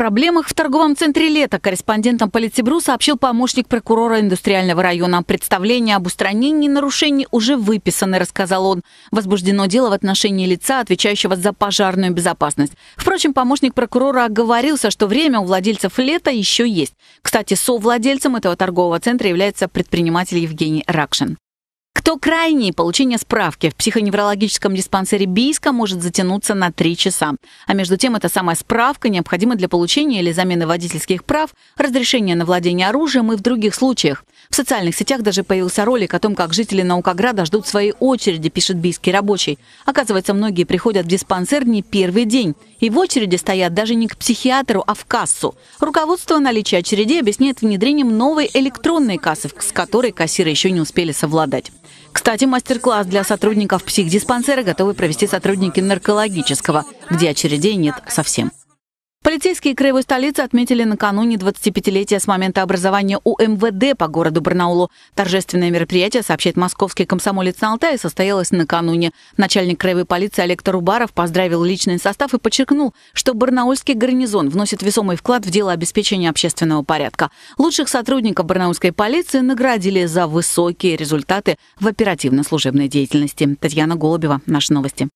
проблемах в торговом центре «Лето» корреспондентам Политсибру сообщил помощник прокурора индустриального района. Представление об устранении нарушений уже выписано, рассказал он. Возбуждено дело в отношении лица, отвечающего за пожарную безопасность. Впрочем, помощник прокурора оговорился, что время у владельцев «Лето» еще есть. Кстати, совладельцем этого торгового центра является предприниматель Евгений Ракшин. Кто крайний, получение справки в психоневрологическом диспансере Бийска может затянуться на 3 часа. А между тем, эта самая справка необходима для получения или замены водительских прав, разрешения на владение оружием и в других случаях. В социальных сетях даже появился ролик о том, как жители Наукограда ждут своей очереди, пишет бийский рабочий. Оказывается, многие приходят в диспансер не первый день. И в очереди стоят даже не к психиатру, а в кассу. Руководство наличие очереди объясняет внедрением новой электронной кассы, с которой кассиры еще не успели совладать. Кстати, мастер-класс для сотрудников психдиспансера готовы провести сотрудники наркологического, где очередей нет совсем. Полицейские краевой столицы отметили накануне 25-летия с момента образования УМВД по городу Барнаулу. Торжественное мероприятие, сообщает московский комсомолец на Алтае, состоялось накануне. Начальник краевой полиции Олег Тарубаров поздравил личный состав и подчеркнул, что барнаульский гарнизон вносит весомый вклад в дело обеспечения общественного порядка. Лучших сотрудников барнаульской полиции наградили за высокие результаты в оперативно-служебной деятельности. Татьяна Голубева, наши новости.